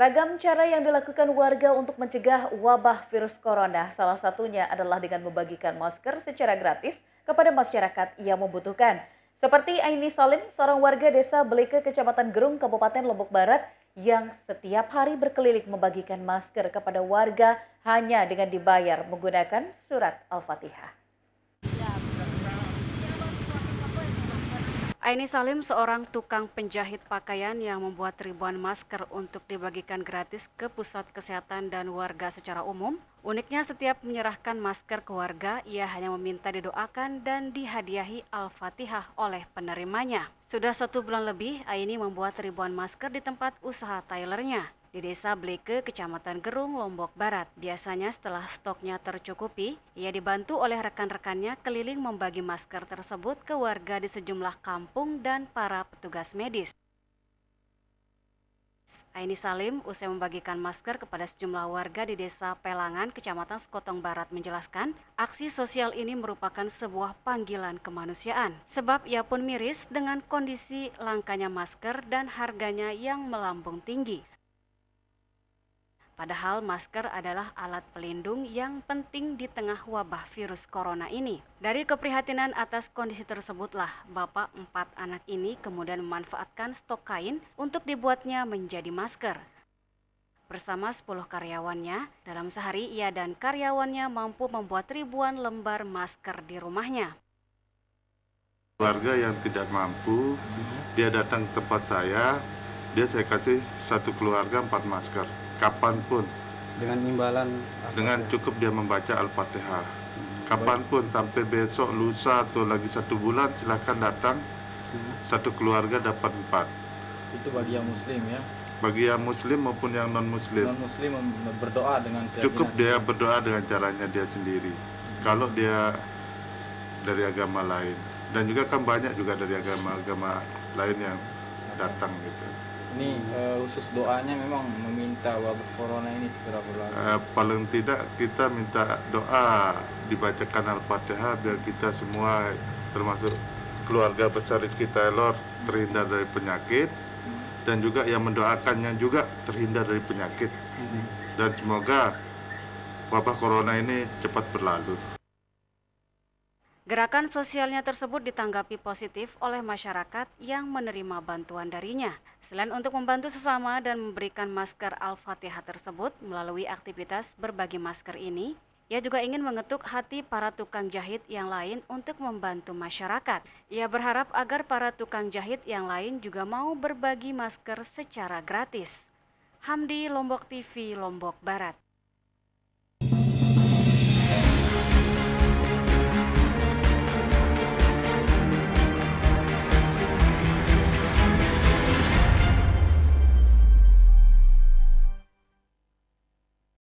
Ragam cara yang dilakukan warga untuk mencegah wabah virus corona, salah satunya adalah dengan membagikan masker secara gratis kepada masyarakat yang membutuhkan. Seperti Aini Salim, seorang warga desa Belike, Kecamatan Gerung, Kabupaten Lombok Barat, yang setiap hari berkeliling membagikan masker kepada warga hanya dengan dibayar menggunakan surat Al-Fatihah. Aini Salim seorang tukang penjahit pakaian yang membuat ribuan masker untuk dibagikan gratis ke pusat kesehatan dan warga secara umum. Uniknya setiap menyerahkan masker ke warga, ia hanya meminta didoakan dan dihadiahi Al-Fatihah oleh penerimanya. Sudah satu bulan lebih, Aini membuat ribuan masker di tempat usaha tailernya di Desa Bleke, Kecamatan Gerung, Lombok Barat. Biasanya setelah stoknya tercukupi, ia dibantu oleh rekan-rekannya keliling membagi masker tersebut ke warga di sejumlah kampung dan para petugas medis. Aini Salim usai membagikan masker kepada sejumlah warga di Desa Pelangan, Kecamatan Sekotong Barat menjelaskan, aksi sosial ini merupakan sebuah panggilan kemanusiaan. Sebab ia pun miris dengan kondisi langkanya masker dan harganya yang melambung tinggi. Padahal masker adalah alat pelindung yang penting di tengah wabah virus corona ini. Dari keprihatinan atas kondisi tersebutlah bapak empat anak ini kemudian memanfaatkan stok kain untuk dibuatnya menjadi masker. Bersama 10 karyawannya, dalam sehari ia dan karyawannya mampu membuat ribuan lembar masker di rumahnya. Keluarga yang tidak mampu, dia datang ke tempat saya, dia saya kasih satu keluarga empat masker kapanpun dengan imbalan dengan cukup dia membaca Al-Fatihah hmm, kapanpun sampai besok lusa atau lagi satu bulan silahkan datang hmm. satu keluarga dapat empat itu bagi yang muslim ya bagi yang muslim maupun yang non muslim non muslim berdoa dengan cukup dia berdoa dengan caranya dia sendiri hmm. kalau dia dari agama lain dan juga kan banyak juga dari agama-agama lain yang datang gitu ini uh, khusus doanya memang meminta wabah corona ini segera berlalu. Uh, eh, paling tidak kita minta doa dibacakan Al-Fatihah biar kita semua termasuk keluarga besar kita Taylor terhindar dari penyakit dan juga yang mendoakannya juga terhindar dari penyakit. Hmm. Dan semoga wabah corona ini cepat berlalu. Gerakan sosialnya tersebut ditanggapi positif oleh masyarakat yang menerima bantuan darinya. Selain untuk membantu sesama dan memberikan masker Al-Fatihah tersebut melalui aktivitas berbagi masker ini, ia juga ingin mengetuk hati para tukang jahit yang lain untuk membantu masyarakat. Ia berharap agar para tukang jahit yang lain juga mau berbagi masker secara gratis. Hamdi Lombok TV Lombok Barat